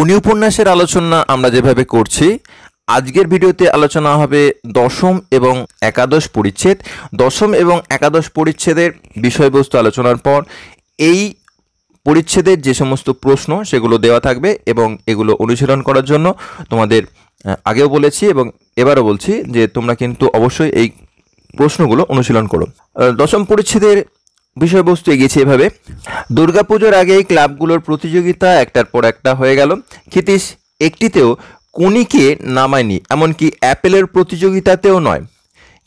কোনি উপন্যাসের আলোচনা আমরা যেভাবে করছি আজকের ভিডিওতে আলোচনা হবে দশম এবং একাদশ পরিচ্ছেদ দশম এবং একাদশ পরিচ্ছেদের বিষয়বস্তু আলোচনার পর এই পরিচ্ছেদের যে সমস্ত প্রশ্ন সেগুলো দেওয়া থাকবে এবং এগুলো অনুশীলন করার জন্য তোমাদের আগেও বলেছি এবং এবারও বলছি যে তোমরা কিন্তু অবশ্যই এই প্রশ্নগুলো অনুশীলন করো দশম পরিচ্ছেদের বিষয়বস্তু এগিয়েছে এভাবে দুর্গাপুজোর আগে এই ক্লাবগুলোর প্রতিযোগিতা একটার পর একটা হয়ে গেল ক্ষিতীশ একটিতেও কোনিকে নামায়নি এমনকি অ্যাপেলের প্রতিযোগিতাতেও নয়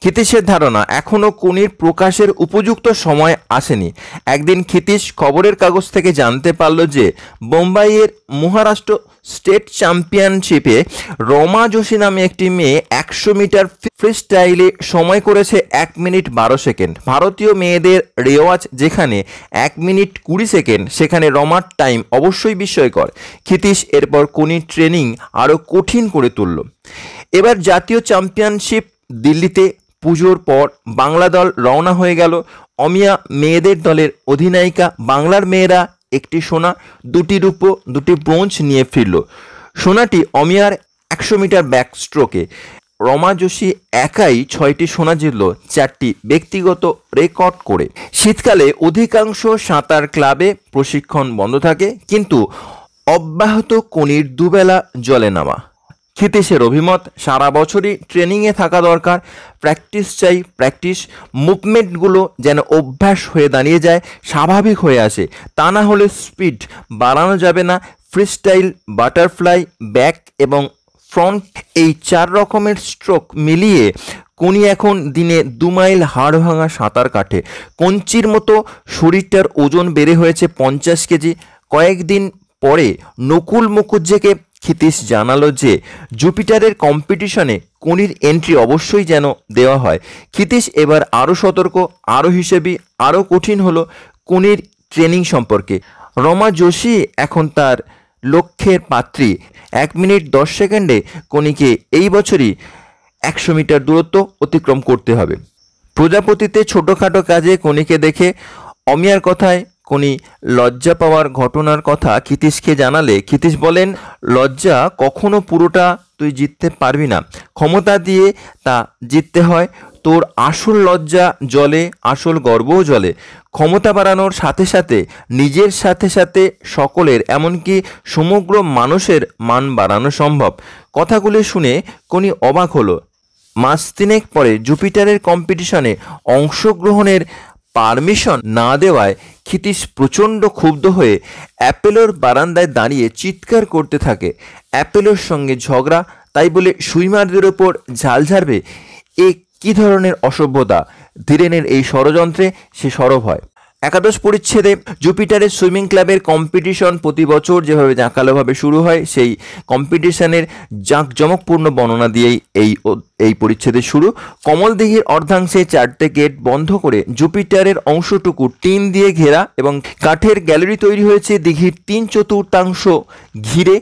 ক্ষিতীশের ধারণা এখনও কোনির প্রকাশের উপযুক্ত সময় আসেনি একদিন ক্ষিতীশ খবরের কাগজ থেকে জানতে পারল যে বোম্বাইয়ের মহারাষ্ট্র স্টেট চ্যাম্পিয়নশিপে রমা যোশী নামে একটি মেয়ে একশো মিটার ফ্রিস্টাইলে সময় করেছে এক মিনিট বারো সেকেন্ড ভারতীয় মেয়েদের রেওয়াজ যেখানে এক মিনিট কুড়ি সেকেন্ড সেখানে রমার টাইম অবশ্যই বিস্ময়কর ক্ষিতীশ এরপর কোনি ট্রেনিং আরও কঠিন করে তুলল এবার জাতীয় চ্যাম্পিয়নশিপ দিল্লিতে পুজোর পর বাংলা দল রওনা হয়ে গেল অমিয়া মেয়েদের দলের অধিনায়িকা বাংলার মেয়েরা একটি সোনা দুটি রূপো দুটি ব্রোঞ্জ নিয়ে ফিরল সোনাটি অমিয়ার একশো মিটার ব্যাক স্ট্রোকে রমা যোশী একাই ছয়টি সোনা জিতল চারটি ব্যক্তিগত রেকর্ড করে শীতকালে অধিকাংশ সাঁতার ক্লাবে প্রশিক্ষণ বন্ধ থাকে কিন্তু অব্যাহত কনির দুবেলা জলে নামা ক্ষিতেশের অভিমত সারা বছরই ট্রেনিংয়ে থাকা দরকার প্র্যাকটিস চাই প্র্যাকটিস মুভমেন্টগুলো যেন অভ্যাস হয়ে দাঁড়িয়ে যায় স্বাভাবিক হয়ে আসে তা না হলে স্পিড বাড়ানো যাবে না ফ্রিস্টাইল বাটারফ্লাই ব্যাক এবং ফ্রন্ট এই চার রকমের স্ট্রোক মিলিয়ে কোনি এখন দিনে দু মাইল হাড় ভাঙা সাঁতার কাটে কঞ্চির মতো শরীরটার ওজন বেড়ে হয়েছে পঞ্চাশ কেজি কয়েকদিন পরে নকুল মুখুজ্জেকে ক্ষিতিশ জানালো যে জুপিটারের কম্পিটিশনে কোনির এন্ট্রি অবশ্যই যেন দেওয়া হয় ক্ষিতিশ এবার আরও সতর্ক আরও হিসেবে আরও কঠিন হলো কোনির ট্রেনিং সম্পর্কে রমা যোশী এখন তার লক্ষ্যের পাত্রী এক মিনিট দশ সেকেন্ডে কোনিকে এই বছরই একশো মিটার দূরত্ব অতিক্রম করতে হবে প্রজাপতিতে ছোটোখাটো কাজে কোনিকে দেখে অমিয়ার কথায় কোনি লজ্জা পাওয়ার ঘটনার কথা ক্ষিতীশকে জানালে ক্ষিতীশ বলেন লজ্জা কখনো পুরোটা তুই জিততে পারবি না ক্ষমতা দিয়ে তা জিততে হয় তোর আসল লজ্জা জলে আসল গর্বও জলে ক্ষমতা বাড়ানোর সাথে সাথে নিজের সাথে সাথে সকলের এমনকি সমগ্র মানুষের মান বাড়ানো সম্ভব কথাগুলি শুনে কোনি অবাক হলো মাস তিনেক পরে জুপিটারের কম্পিটিশনে অংশগ্রহণের পারমিশন না দেওয়ায় ক্ষিতিশ প্রচণ্ড ক্ষুব্ধ হয়ে অ্যাপেলোর বারান্দায় দাঁড়িয়ে চিৎকার করতে থাকে অ্যাপেলোর সঙ্গে ঝগড়া তাই বলে সুইমারদের ওপর ঝাল ঝাড়বে এ কী ধরনের অসভ্যতা ধীরেনের এই ষড়যন্ত্রে সে সরব হয় একাদশ পরিচ্ছেদে জুপিটারের সুইমিং ক্লাবের কম্পিটিশন প্রতি বছর যেভাবে জাঁকালোভাবে শুরু হয় সেই কম্পিটিশনের জাঁকজমকপূর্ণ বর্ণনা দিয়েই এই এই পরিচ্ছেদে শুরু কমল দিঘির অর্ধাংশে চারটে গেট বন্ধ করে জুপিটারের অংশটুকু টিন দিয়ে ঘেরা এবং কাঠের গ্যালারি তৈরি হয়েছে দিঘির তিন চতুর্থাংশ ঘিরে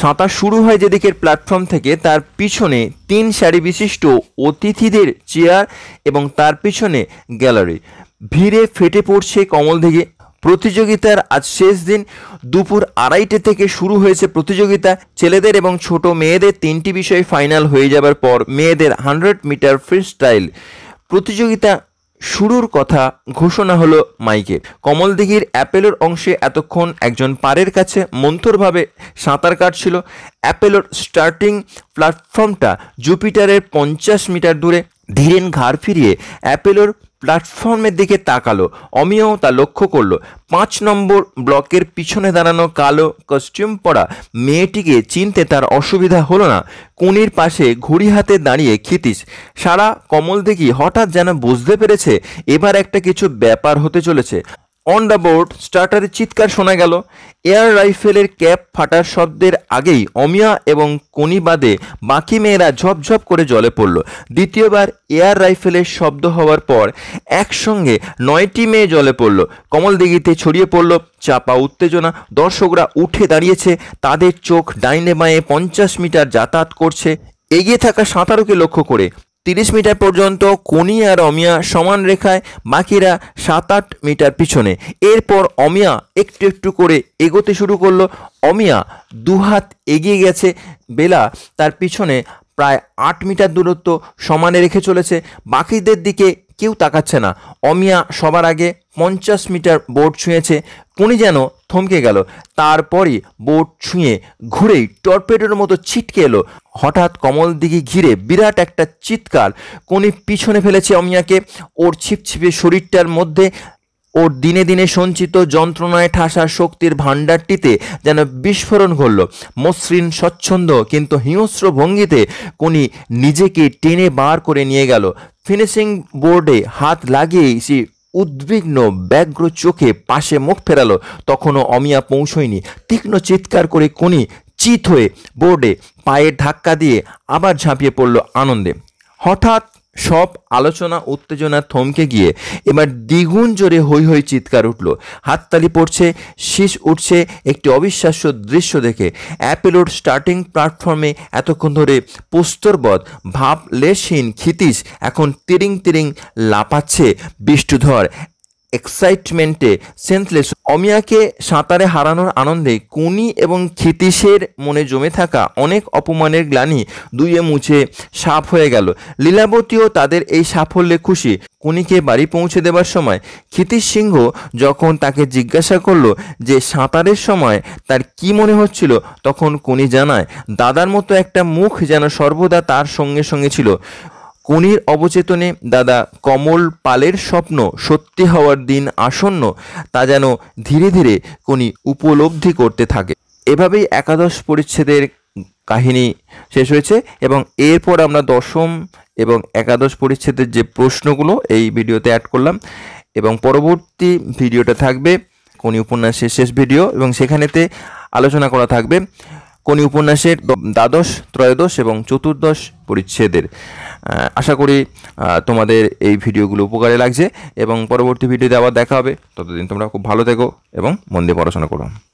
সাঁতার শুরু হয় যেদিকের প্ল্যাটফর্ম থেকে তার পিছনে তিন সারি বিশিষ্ট অতিথিদের চেয়ার এবং তার পিছনে গ্যালারি ভিড়ে ফেটে পড়ছে কমল দিঘি প্রতিযোগিতার আজ শেষ দিন দুপুর আড়াইটে থেকে শুরু হয়েছে প্রতিযোগিতা ছেলেদের এবং ছোট মেয়েদের তিনটি বিষয় ফাইনাল হয়ে যাবার পর মেয়েদের হান্ড্রেড মিটার ফ্রি স্টাইল প্রতিযোগিতা শুরুর কথা ঘোষণা হলো মাইকে কমলদিঘির অ্যাপেলোর অংশে এতক্ষণ একজন পারের কাছে মন্থরভাবে সাঁতার কাটছিল অ্যাপেলোর স্টার্টিং প্ল্যাটফর্মটা জুপিটারের পঞ্চাশ মিটার দূরে ধীরেন ঘাড় ফিরিয়ে অ্যাপেলোর প্ল্যাটফর্মের দিকে তাকালো অমিয়াও তা লক্ষ্য করলো পাঁচ নম্বর ব্লকের পিছনে দাঁড়ানো কালো কস্টিউম পরা মেয়েটিকে চিনতে তার অসুবিধা হলো না কুনির পাশে ঘুড়ি হাতে দাঁড়িয়ে ক্ষিতিস সারা কমল দেখি হঠাৎ যেন বুঝতে পেরেছে এবার একটা কিছু ব্যাপার হতে চলেছে অন দ্য বোর্ড স্টার্টারের চিৎকার শোনা গেল এয়ার রাইফেলের ক্যাপ ফাটার শব্দের আগেই অমিয়া এবং কোনি বাদে বাকি মেয়েরা ঝপঝপ করে জলে পড়ল দ্বিতীয়বার এয়ার রাইফেলের শব্দ হওয়ার পর একসঙ্গে নয়টি মেয়ে জলে পড়ল কমল দিঘিতে ছড়িয়ে পড়ল চাপা উত্তেজনা দর্শকরা উঠে দাঁড়িয়েছে তাদের চোখ ডাইনে বাঁয়ে পঞ্চাশ মিটার যাতায়াত করছে এগিয়ে থাকা সাঁতারুকে লক্ষ্য করে তিরিশ মিটার পর্যন্ত কোনি আর অমিয়া সমান রেখায় বাকিরা সাত আট মিটার পিছনে এরপর অমিয়া একটু একটু করে এগোতে শুরু করলো অমিয়া দুহাত এগিয়ে গেছে বেলা তার পিছনে প্রায় আট মিটার দূরত্ব সমানে রেখে চলেছে বাকিদের দিকে কেউ তাকাচ্ছে না অমিয়া সবার আগে পঞ্চাশ মিটার বোর্ড ছুঁয়েছে কোনি যেন থমকে গেল তারপরই বোর্ড ছুঁয়ে ঘুরেই টর্পেডোর মতো ছিটকে এলো হঠাৎ কমল দিকে ঘিরে বিরাট একটা চিৎকার কোনি পিছনে ফেলেছে অমিয়াকে ওর ছিপছিপে শরীরটার মধ্যে ও দিনে দিনে সঞ্চিত যন্ত্রণায় ঠাসা শক্তির ভাণ্ডারটিতে যেন বিস্ফোরণ ঘটল মসৃণ স্বচ্ছন্দ কিন্তু হিংস্র ভঙ্গিতে কোনি নিজেকে টেনে বার করে নিয়ে গেল ফিনিশিং বোর্ডে হাত লাগিয়েই সে উদ্বিগ্ন ব্যগ্র চোখে পাশে মুখ ফেরালো তখনও অমিয়া পৌঁছয়নি তীক্ষ্ণ চিৎকার করে কোনি চিত হয়ে বোর্ডে পায়ে ধাক্কা দিয়ে আবার ঝাঁপিয়ে পড়ল আনন্দে হঠাৎ সব আলোচনা উত্তেজনা থমকে গিয়ে এবার দ্বিগুণ জোরে হৈ হৈ চিৎকার উঠল হাততালি পড়ছে শীষ উঠছে একটি অবিশ্বাস্য দৃশ্য দেখে অ্যাপেলোর স্টার্টিং প্ল্যাটফর্মে এতক্ষণ ধরে প্রস্তরবধ ভাব লেসহীন ক্ষিতিশ এখন তিরিং তিরিং লাপাচ্ছে বিষ্টুধর এক্সাইটমেন্টে সেন্সলেস অমিয়াকে সাঁতারে হারানোর আনন্দে কুনি এবং ক্ষিতীশের মনে জমে থাকা অনেক অপমানের গ্লানি দুইয়ে মুছে সাফ হয়ে গেল লীলাবতীও তাদের এই সাফল্যে খুশি কুনিকে বাড়ি পৌঁছে দেবার সময় ক্ষিতীশ সিংহ যখন তাকে জিজ্ঞাসা করলো যে সাঁতারের সময় তার কি মনে হচ্ছিল তখন কুনি জানায় দাদার মতো একটা মুখ যেন সর্বদা তার সঙ্গে সঙ্গে ছিল কনির অবচেতনে দাদা কমল পালের স্বপ্ন সত্যি হওয়ার দিন আসন্ন তা যেন ধীরে ধীরে কোনি উপলব্ধি করতে থাকে এভাবেই একাদশ পরিচ্ছেদের কাহিনী শেষ হয়েছে এবং এরপর আমরা দশম এবং একাদশ পরিচ্ছেদের যে প্রশ্নগুলো এই ভিডিওতে অ্যাড করলাম এবং পরবর্তী ভিডিওটা থাকবে কোনি উপন্যাসের শেষ ভিডিও এবং সেখানেতে আলোচনা করা থাকবে কোন উপন্যাসের দ্বাদশ ত্রয়োদশ এবং চতুর্দশ পরিচ্ছেদের আশা করি তোমাদের এই ভিডিওগুলো উপকারে লাগছে এবং পরবর্তী ভিডিওতে আবার দেখা হবে ততদিন তোমরা খুব ভালো থেকো এবং মন দিয়ে পড়াশোনা করো